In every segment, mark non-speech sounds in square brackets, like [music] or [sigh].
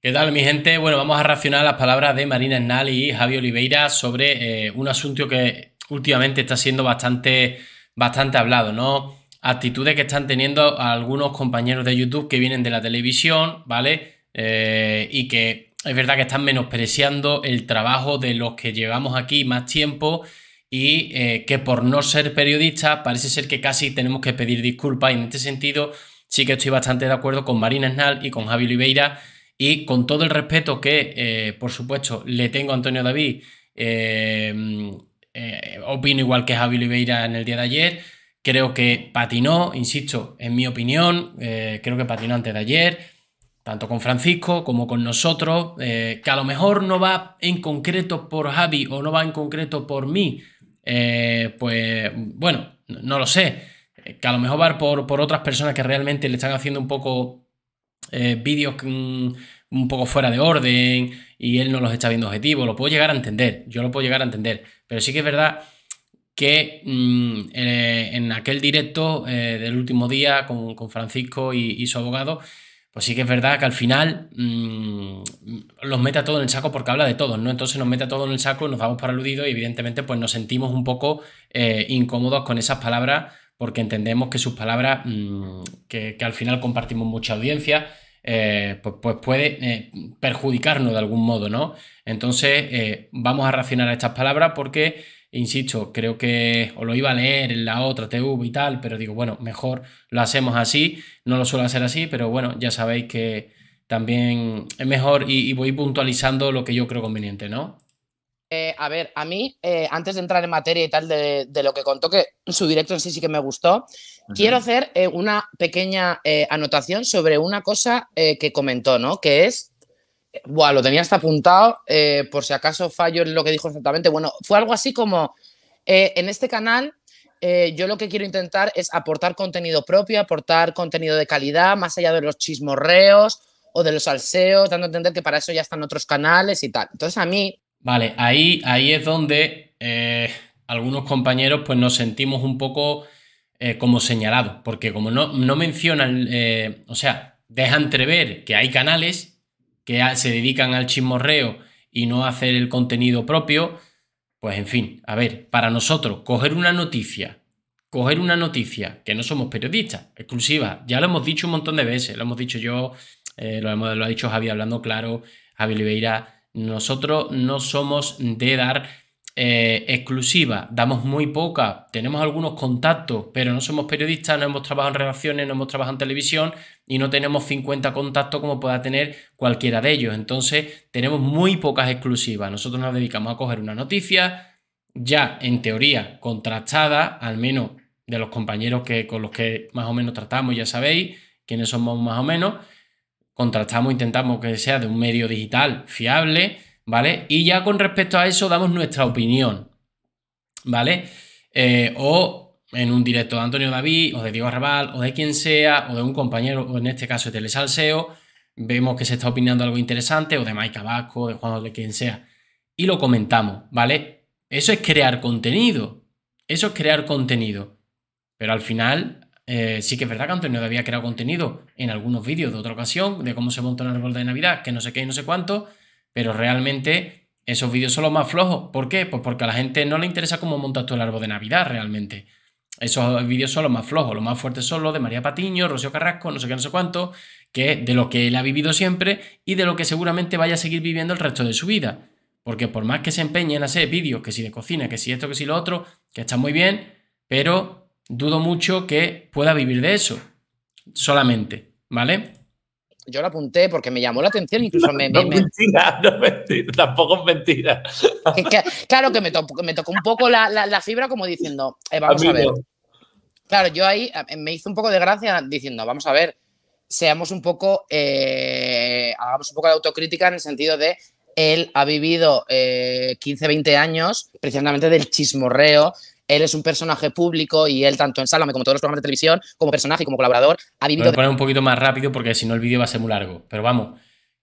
¿Qué tal, mi gente? Bueno, vamos a racionar las palabras de Marina Esnal y Javi Oliveira sobre eh, un asunto que últimamente está siendo bastante, bastante hablado, ¿no? Actitudes que están teniendo algunos compañeros de YouTube que vienen de la televisión, ¿vale? Eh, y que es verdad que están menospreciando el trabajo de los que llevamos aquí más tiempo y eh, que por no ser periodistas parece ser que casi tenemos que pedir disculpas y en este sentido sí que estoy bastante de acuerdo con Marina Esnal y con Javi Oliveira y con todo el respeto que, eh, por supuesto, le tengo a Antonio David, eh, eh, opino igual que Javi Oliveira en el día de ayer. Creo que patinó, insisto, en mi opinión, creo que patinó antes de ayer, tanto con Francisco como con nosotros, que a lo mejor no va en concreto por Javi o no va en concreto por mí, pues bueno, no lo sé, que a lo mejor va por, otras personas que realmente le están haciendo un poco vídeos mm, un poco fuera de orden y él no los está viendo objetivos. Lo puedo llegar a entender, yo lo puedo llegar a entender. Pero sí que es verdad que mm, eh, en aquel directo eh, del último día con, Francisco y, su abogado, pues sí que es verdad que al final mm, los mete a en el saco porque habla de todos, ¿no? Entonces nos mete a en el saco, nos vamos para aludidos y evidentemente pues nos sentimos un poco eh, incómodos con esas palabras porque entendemos que sus palabras, mm, que, que al final compartimos mucha audiencia, eh, pues, pues, puede eh, perjudicarnos de algún modo, ¿no? Entonces, eh, vamos a racionar estas palabras porque, insisto, creo que os lo iba a leer en la otra TV y tal, pero digo, bueno, mejor lo hacemos así, no lo suelo hacer así, pero bueno, ya sabéis que también es mejor y voy puntualizando lo que yo creo conveniente, ¿no? Eh, a ver, a mí, eh, antes de entrar en materia y tal de, lo que contó, que su directo en sí sí que me gustó, quiero hacer eh, una pequeña anotación sobre una cosa que comentó, ¿no? Que es, bueno, lo tenía hasta apuntado, por si acaso fallo en lo que dijo exactamente. Bueno, fue algo así como, en este canal yo lo que quiero intentar es aportar contenido propio, aportar contenido de calidad, más allá de los chismorreos o de los salseos, dando a entender que para eso ya están otros canales y tal. Entonces a mí Vale, ahí, ahí es donde eh, algunos compañeros pues nos sentimos un poco eh, como señalados, porque como no, no mencionan, eh, o sea, Dejan entrever que hay canales que se dedican al chismorreo y no a hacer el contenido propio, pues en fin, a ver, para nosotros coger una noticia, coger una noticia, que no somos periodistas, exclusiva, ya lo hemos dicho un montón de veces, lo hemos dicho yo, lo, hemos, lo ha dicho Javi hablando claro, Javi Oliveira nosotros no somos de dar eh, exclusiva, damos muy poca, tenemos algunos contactos, pero no somos periodistas, no hemos trabajado en relaciones, no hemos trabajado en televisión y no tenemos 50 contactos como pueda tener cualquiera de ellos. Entonces tenemos muy pocas exclusivas. Nosotros nos dedicamos a coger una noticia ya en teoría contrastada, al menos de los compañeros que, con los que más o menos tratamos, ya sabéis quiénes somos más o menos contrastamos, intentamos que sea de un medio digital fiable, ¿vale? Y ya con respecto a eso damos nuestra opinión, ¿vale? Eh, o en un directo de Antonio David, o de Diego Arrabal, o de quien sea, o de un compañero, o en este caso de Telesalseo, vemos que se está opinando algo interesante, o de Mike Abasco, o de Juan, o de quien sea, y lo comentamos, ¿vale? Eso es crear contenido, eso es crear contenido, pero al final eh, sí que es verdad que Antonio había creado contenido en algunos vídeos de otra ocasión, de cómo se monta un árbol de Navidad, que no sé qué y no sé cuánto, pero realmente esos vídeos son los más flojos. ¿Por qué? Pues porque a la gente no le interesa cómo montas tú el árbol de Navidad realmente. Esos vídeos son los más flojos, los más fuertes son los de María Patiño, Rocío Carrasco, no sé qué, no sé cuánto, que de lo que él ha vivido siempre y de lo que seguramente vaya a seguir viviendo el resto de su vida. Porque por más que se empeñen a hacer vídeos, que si de cocina, que si esto, que si lo otro, que está muy bien, pero dudo mucho que pueda vivir de eso solamente, ¿vale? Yo lo apunté porque me llamó la atención, [laughs] incluso me, no mentira, mentira, tampoco es mentira. claro que me, tocó un poco la, fibra como diciendo, eh, vamos a ver. Claro, yo ahí eh, me hizo un poco de gracia diciendo, vamos a ver, seamos un poco, eh, hagamos un poco de autocrítica en el sentido de él ha vivido 15, 20 años precisamente del chismorreo él es un personaje público y él, tanto en sala como todos los programas de televisión, como personaje y como colaborador, ha vivido. Voy a poner un poquito más rápido porque si no el vídeo va a ser muy largo. Pero vamos,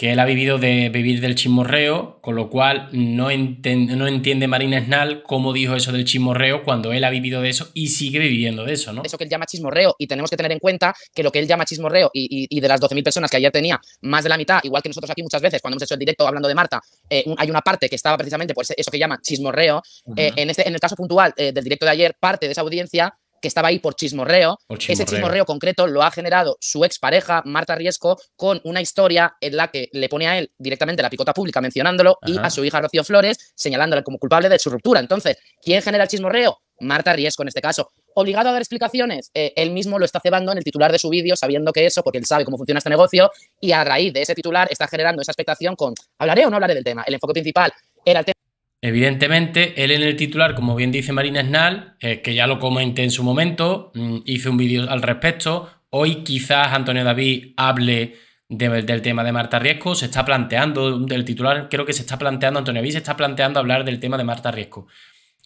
que él ha vivido de vivir del chismorreo, con lo cual no, no entiende Marina Esnal cómo dijo eso del chismorreo cuando él ha vivido de eso y sigue viviendo de eso, ¿no? Eso que él llama chismorreo y tenemos que tener en cuenta que lo que él llama chismorreo y, y, de las 12.000 personas que ayer tenía, más de la mitad, igual que nosotros aquí muchas veces cuando hemos hecho el directo hablando de Marta, eh, hay una parte que estaba precisamente por pues, eso que llama chismorreo. Eh, en, este, en el caso puntual eh, del directo de ayer, parte de esa audiencia que estaba ahí por chismorreo. Ese chismorreo concreto lo ha generado su expareja, Marta Riesco, con una historia en la que le pone a él directamente la picota pública mencionándolo y a su hija Rocío Flores señalándola como culpable de su ruptura. Entonces, ¿quién genera el chismorreo? Marta Riesco en este caso. Obligado a dar explicaciones, eh, él mismo lo está cebando en el titular de su vídeo, sabiendo que eso, porque él sabe cómo funciona este negocio, y a raíz de ese titular está generando esa expectación con hablaré o no hablaré del tema. El enfoque principal era el tema Evidentemente, él en el titular, como bien dice Marina Snal, eh, que ya lo comenté en su momento, mm, hice un vídeo al respecto. Hoy quizás Antonio David hable del tema de Marta Riesco, se está planteando, del titular creo que se está planteando, Antonio David se está planteando hablar del tema de Marta Riesco.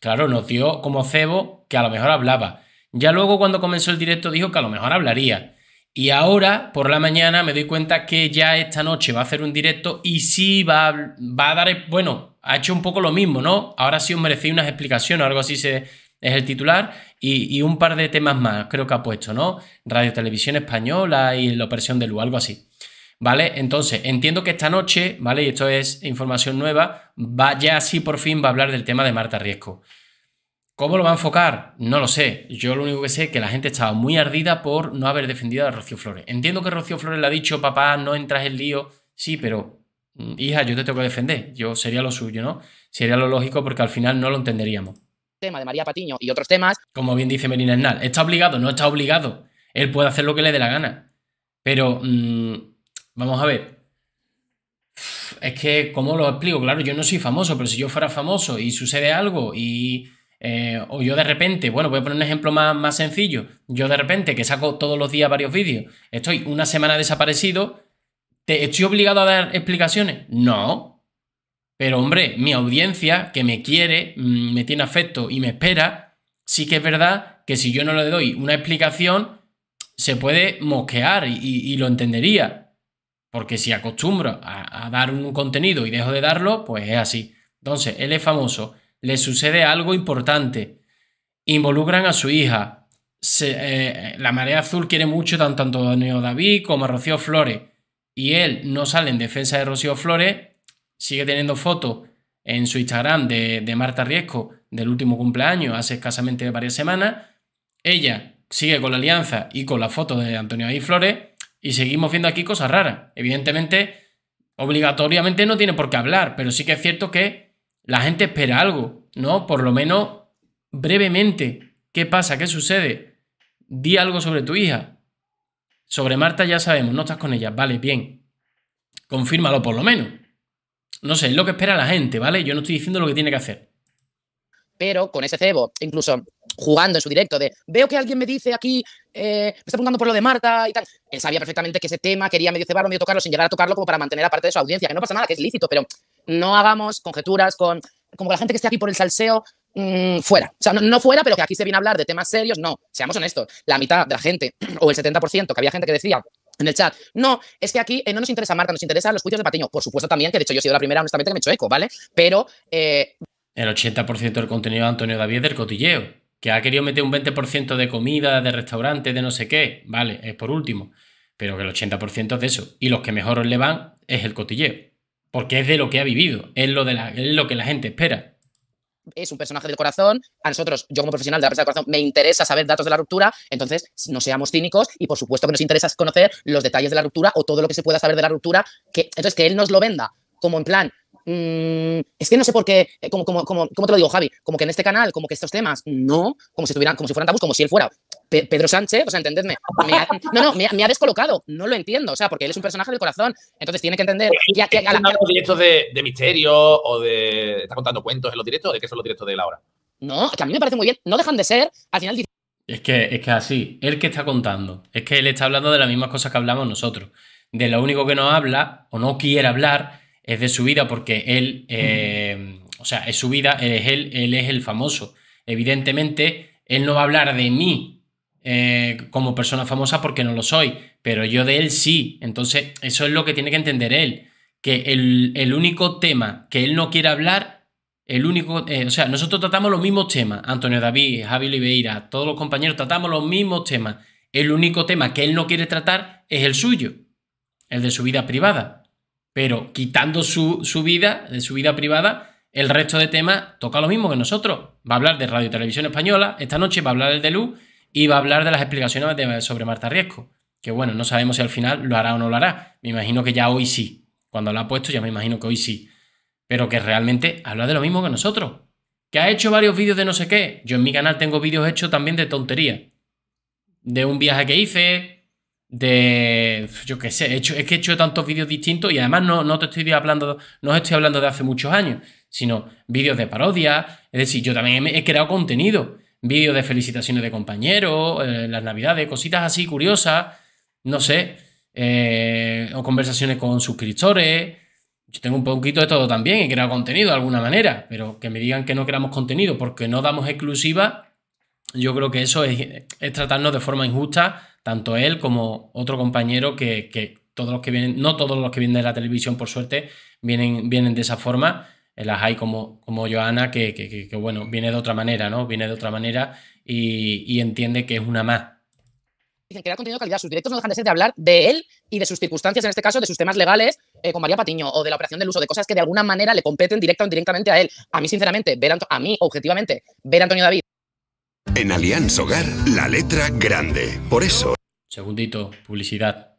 Claro, nos dio como cebo que a lo mejor hablaba. Ya luego cuando comenzó el directo dijo que a lo mejor hablaría. Y ahora, por la mañana, me doy cuenta que ya esta noche va a hacer un directo y sí va, a, va a dar, bueno, ha hecho un poco lo mismo, ¿no? Ahora sí os merecéis unas explicaciones o algo así es el titular y, un par de temas más, creo que ha puesto, ¿no? Radio Televisión Española y la operación de luz, algo así. ¿Vale? Entonces, entiendo que esta noche, ¿vale? Y esto es información nueva, ya sí por fin va a hablar del tema de Marta Riesco. ¿Cómo lo va a enfocar? No lo sé. Yo lo único que sé es que la gente estaba muy ardida por no haber defendido a Rocío Flores. Entiendo que Rocío Flores le ha dicho, papá, no entras en lío. Sí, pero mm, hija, yo te tengo que defender. Yo sería lo suyo, ¿no? Sería lo lógico porque al final no lo entenderíamos. Tema de María Patiño y otros temas. Como bien dice Melina Hernal, está obligado, no está obligado. Él puede hacer lo que le dé la gana. Pero, mm, vamos a ver. Es que, ¿cómo lo explico? Claro, yo no soy famoso, pero si yo fuera famoso y sucede algo y eh, o yo de repente, bueno, voy a poner un ejemplo más, sencillo. Yo de repente, que saco todos los días varios vídeos, estoy una semana desaparecido, ¿te estoy obligado a dar explicaciones? No. Pero hombre, mi audiencia que me quiere, mm, me tiene afecto y me espera, sí que es verdad que si yo no le doy una explicación, se puede mosquear y, lo entendería. Porque si acostumbro a, a, dar un contenido y dejo de darlo, pues es así. Entonces, él es famoso le sucede algo importante. Involucran a su hija. Eh, eh, la marea azul quiere mucho tanto a Antonio David como a Rocío Flores. Y él no sale en defensa de Rocío Flores. Sigue teniendo fotos en su Instagram de, de Marta Riesco del último cumpleaños, hace escasamente varias semanas. Ella sigue con la alianza y con la foto de Antonio David Flores. Y seguimos viendo aquí cosas raras. Evidentemente, obligatoriamente no tiene por qué hablar, pero sí que es cierto que la gente espera algo, ¿no? Por lo menos brevemente. ¿Qué pasa? ¿Qué sucede? Di algo sobre tu hija. Sobre Marta ya sabemos, no estás con ella. Vale, bien. Confírmalo por lo menos. No sé, es lo que espera la gente, ¿vale? Yo no estoy diciendo lo que tiene que hacer. Pero con ese cebo, incluso jugando en su directo de veo que alguien me dice aquí, eh, me está preguntando por lo de Marta y tal. Él sabía perfectamente que ese tema quería medio cebarlo, medio tocarlo, sin llegar a tocarlo como para mantener aparte de su audiencia, que no pasa nada, que es lícito, pero no hagamos conjeturas con como la gente que esté aquí por el salseo mm, fuera. O sea, no, fuera, pero que aquí se viene a hablar de temas serios, no. Seamos honestos, la mitad de la gente, [clears throat] o el 70%, que había gente que decía en el chat, no, es que aquí eh, no nos interesa Marta, nos interesan los juicios de Patiño. Por supuesto también, que de hecho yo he sido la primera, honestamente, que me he hecho eco, ¿vale? Pero... Eh, el 80% del contenido de Antonio David es del cotilleo, que ha querido meter un 20% de comida, de restaurante, de no sé qué, ¿vale? Es por último. Pero que el 80% es de eso. Y los que mejor le van es el cotilleo. Porque es de lo que ha vivido, es lo, de la, es lo que la gente espera. Es un personaje del corazón. A nosotros, yo como profesional de la prensa del corazón, me interesa saber datos de la ruptura. Entonces, no seamos cínicos y por supuesto que nos interesa conocer los detalles de la ruptura o todo lo que se pueda saber de la ruptura. Que, entonces, que él nos lo venda como en plan, mm, es que no sé por qué, eh, como, como, ¿cómo te lo digo, Javi? Como que en este canal, como que estos temas, no, como si estuvieran, como si fueran tabús, como si él fuera Pedro Sánchez, o sea, entendedme, no, no, me ha, descolocado, no lo entiendo, o sea, porque él es un personaje del corazón, entonces tiene que entender... ¿está pues de, misterio o de... está contando cuentos en los directos de qué son los directos de la hora? No, que a mí me parece muy bien, no dejan de ser, al final... Es que, es que así, él que está contando, es que él está hablando de las mismas cosas que hablamos nosotros, de lo único que no habla o no quiere hablar es de su vida porque él, eh, mm. o sea, es su vida, él, él es el famoso. Evidentemente, él no va a hablar de mí eh, como persona famosa porque no lo soy, pero yo de él sí. Entonces, eso es lo que tiene que entender él, que el, único tema que él no quiere hablar, el único, eh, o sea, nosotros tratamos los mismos temas, Antonio David, Javi Oliveira, todos los compañeros tratamos los mismos temas. El único tema que él no quiere tratar es el suyo, el de su vida privada. Pero quitando su, vida, de su vida privada, el resto de temas toca lo mismo que nosotros. Va a hablar de Radio y Televisión Española, esta noche va a hablar el de Luz iba a hablar de las explicaciones sobre Marta Riesco. Que bueno, no sabemos si al final lo hará o no lo hará. Me imagino que ya hoy sí. Cuando lo ha puesto, ya me imagino que hoy sí. Pero que realmente habla de lo mismo que nosotros. Que ha hecho varios vídeos de no sé qué. Yo en mi canal tengo vídeos hechos también de tontería. De un viaje que hice. De. Yo qué sé. He hecho, es que he hecho tantos vídeos distintos. Y además no, no te estoy hablando. No estoy hablando de hace muchos años. Sino vídeos de parodia. Es decir, yo también he creado contenido vídeos de felicitaciones de compañeros, eh, las navidades, cositas así curiosas, no sé, eh, o conversaciones con suscriptores. Yo tengo un poquito de todo también y creo contenido de alguna manera, pero que me digan que no creamos contenido porque no damos exclusiva, yo creo que eso es, tratarnos de forma injusta, tanto él como otro compañero que, que, todos los que vienen, no todos los que vienen de la televisión, por suerte, vienen, vienen de esa forma el hay como, como Joana, que, que, bueno, viene de otra manera, ¿no? Viene de otra manera y, entiende que es una más. Dicen que era contenido de calidad. Sus directos no dejan de ser de hablar de él y de sus circunstancias, en este caso, de sus temas legales eh, con María Patiño o de la operación del uso, de cosas que de alguna manera le competen directa o indirectamente a él. A mí, sinceramente, ver a, mí, objetivamente, ver a Antonio David. En Alianza Hogar, la letra grande. Por eso. Segundito, publicidad.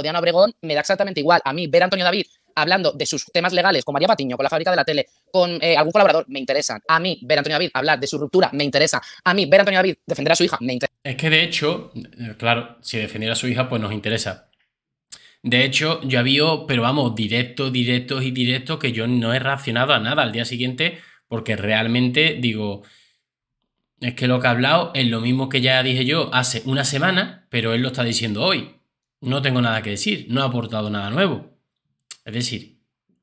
Diana Obregón me da exactamente igual. A mí, ver a Antonio David hablando de sus temas legales con María Patiño, con la fábrica de la tele, con eh, algún colaborador, me interesa A mí, ver a Antonio David hablar de su ruptura, me interesa. A mí, ver a Antonio David defender a su hija, me interesa. Es que de hecho, eh, claro, si defendiera a su hija, pues nos interesa. De hecho, yo había, pero vamos, directos, directos y directos que yo no he reaccionado a nada al día siguiente porque realmente digo, es que lo que ha hablado es lo mismo que ya dije yo hace una semana, pero él lo está diciendo hoy. No tengo nada que decir, no ha aportado nada nuevo. Es decir,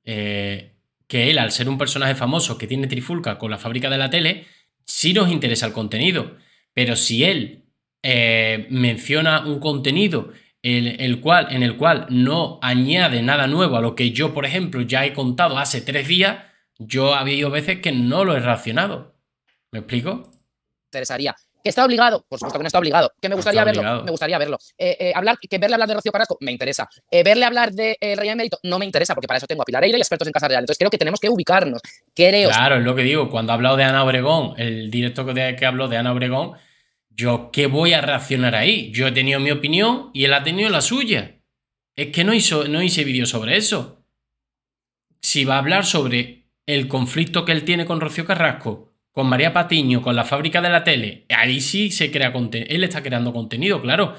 eh, que él, al ser un personaje famoso que tiene trifulca con la fábrica de la tele, sí nos interesa el contenido. Pero si él eh, menciona un contenido el, cual, en el cual no añade nada nuevo a lo que yo, por ejemplo, ya he contado hace tres días, yo ha habido veces que no lo he racionado. ¿Me explico? Interesaría ¿Que está obligado? Por supuesto que no está obligado. ¿Que me gustaría verlo? Me gustaría verlo. Eh, eh, hablar, que verle hablar de Rocío Carrasco me interesa. Eh, verle hablar de Rey mérito, no me interesa, porque para eso tengo a Pilar Eira y expertos en Casa Real. Entonces creo que tenemos que ubicarnos. Creo. Claro, es lo que digo. Cuando ha hablado de Ana Obregón, el directo que, que habló de Ana Obregón, yo qué voy a reaccionar ahí. Yo he tenido mi opinión y él ha tenido la suya. Es que no, hizo, no hice vídeo sobre eso. Si va a hablar sobre el conflicto que él tiene con Rocío Carrasco, con María Patiño, con la fábrica de la tele, ahí sí se crea contenido. Él está creando contenido, claro.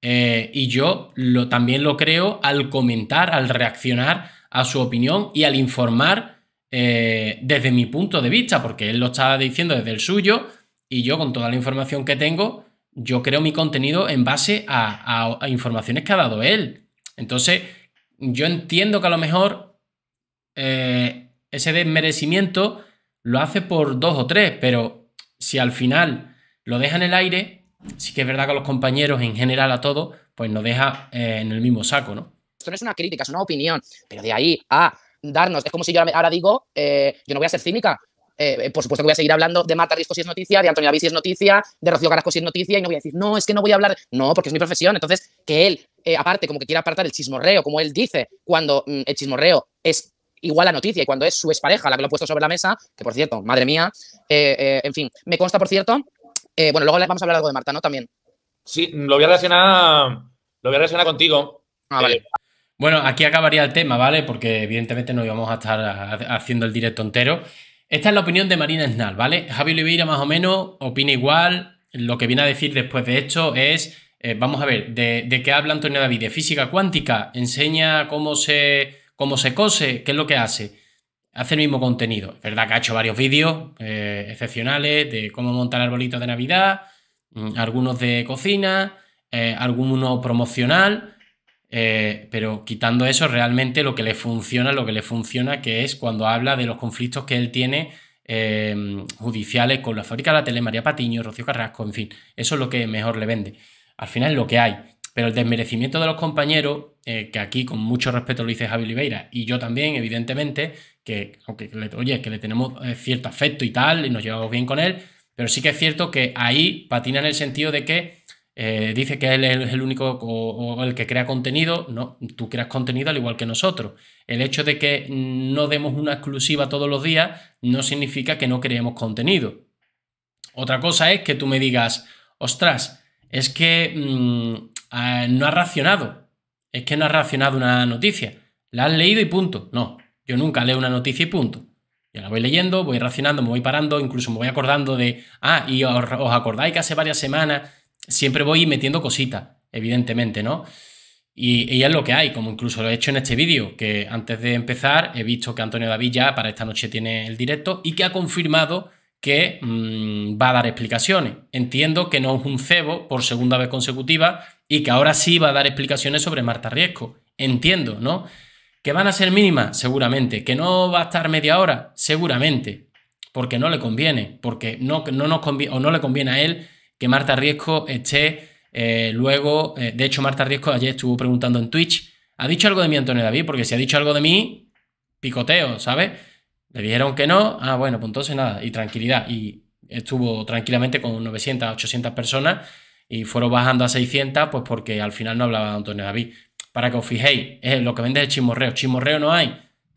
Eh, y yo lo, también lo creo al comentar, al reaccionar a su opinión y al informar eh, desde mi punto de vista, porque él lo está diciendo desde el suyo y yo con toda la información que tengo, yo creo mi contenido en base a, informaciones que ha dado él. Entonces, yo entiendo que a lo mejor eh, ese desmerecimiento lo hace por dos o tres, pero si al final lo deja en el aire, sí que es verdad que a los compañeros en general, a todos, pues nos deja eh, en el mismo saco, ¿no? Esto no es una crítica, es una opinión, pero de ahí a darnos, es como si yo ahora digo, eh, yo no voy a ser cínica, eh, por supuesto que voy a seguir hablando de Marta Risco si es noticia, de Antonio David si es noticia, de Rocío Carrasco si es noticia, y no voy a decir, no, es que no voy a hablar, no, porque es mi profesión. Entonces, que él, aparte, como que quiera apartar el chismorreo, como él dice, cuando mm, el chismorreo es igual la noticia y cuando es su expareja la que lo ha puesto sobre la mesa, que por cierto, madre mía, eh, eh, en fin, me consta por cierto, eh, bueno, luego les vamos a hablar algo de Marta, ¿no? También. Sí, lo voy a relacionar, lo voy a relacionar contigo. Ah, vale. Bueno, aquí acabaría el tema, ¿vale? Porque evidentemente no íbamos a estar haciendo el directo entero. Esta es la opinión de Marina Snal, ¿vale? Javi Oliveira más o menos opina igual. Lo que viene a decir después de esto es, vamos a ver, de qué habla Antonio David, de física cuántica, enseña cómo se cómo se cose, qué es lo que hace. Hace el mismo contenido. Es verdad que ha hecho varios vídeos eh, excepcionales de cómo montar arbolitos de Navidad, mm, algunos de cocina, algunos eh, alguno promocional, eh, pero quitando eso, realmente lo que le funciona, lo que le funciona, que es cuando habla de los conflictos que él tiene judiciales con la fábrica de la tele, María Patiño, Rocío Carrasco, en fin, eso es lo que mejor le vende. Al final es lo que hay. Pero el desmerecimiento de los compañeros eh, que aquí con mucho respeto lo dice Javi Oliveira y yo también, evidentemente, que aunque le, oye, que le tenemos eh, cierto afecto y tal, y nos llevamos bien con él, pero sí que es cierto que ahí patina en el sentido de que eh, dice que él es el único o, el que crea contenido, no, tú creas contenido al igual que nosotros. El hecho de que no demos una exclusiva todos los días no significa que no creemos contenido. Otra cosa es que tú me digas, ostras, es que mm, ah, no ha racionado es que no has reaccionado una noticia. La has leído y punto. No, yo nunca leo una noticia y punto. Yo la voy leyendo, voy reaccionando, me voy parando, incluso me voy acordando de, ah, y os, acordáis que hace varias semanas siempre voy metiendo cositas, evidentemente, ¿no? Y, es lo que hay, como incluso lo he hecho en este vídeo, que antes de empezar he visto que Antonio David ya para esta noche tiene el directo y que ha confirmado que mm, va a dar explicaciones. Entiendo que no es un cebo por segunda vez consecutiva, y que ahora sí va a dar explicaciones sobre Marta Riesco. Entiendo, ¿no? Que van a ser mínimas, seguramente. Que no va a estar media hora, seguramente. Porque no le conviene, porque no, no nos conviene, o no le conviene a él que Marta Riesco esté eh, luego. Eh, de hecho, Marta Riesco ayer estuvo preguntando en Twitch. ¿Ha dicho algo de mí Antonio David? Porque si ha dicho algo de mí, picoteo, ¿sabes? Le dijeron que no. Ah, bueno, pues entonces nada. Y tranquilidad. Y estuvo tranquilamente con 900, 800 personas y fueron bajando a 600, pues porque al final no hablaba Antonio David. Para que os fijéis, lo que vende es el chismorreo. Chismorreo no hay,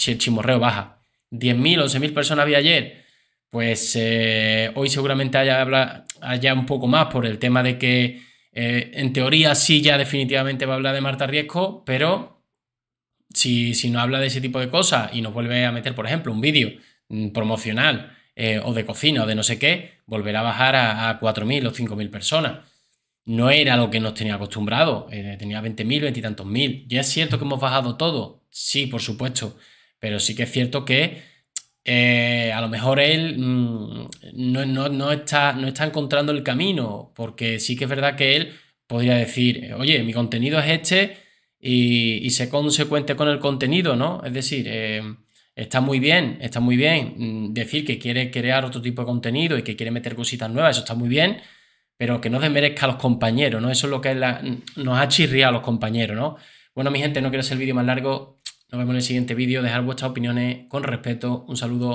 el chismorreo baja. 10.000, 11.000 personas había ayer, pues eh, hoy seguramente haya, habla, haya un poco más por el tema de que eh, en teoría sí ya definitivamente va a hablar de Marta Riesco, pero si, si no habla de ese tipo de cosas y nos vuelve a meter, por ejemplo, un vídeo mm, promocional eh, o de cocina o de no sé qué, volverá a bajar a 4.000 o 5.000 personas no era lo que nos tenía acostumbrado. Eh, tenía 20.000, 20 y tantos mil. Ya es cierto que hemos bajado todo. Sí, por supuesto. Pero sí que es cierto que eh, a lo mejor él mm, no, está, no está encontrando el camino. Porque sí que es verdad que él podría decir, oye, mi contenido es este y, y sé consecuente con el contenido, ¿no? Es decir, em, está muy bien, está muy bien mm, decir que quiere crear otro tipo de contenido y que quiere meter cositas nuevas, eso está muy bien pero que no desmerezca a los compañeros, ¿no? Eso es lo que es la, nos ha chirriado a los compañeros, ¿no? Bueno, mi gente, no quiero hacer el vídeo más largo. Nos vemos en el siguiente vídeo. Dejar vuestras opiniones con respeto. Un saludo.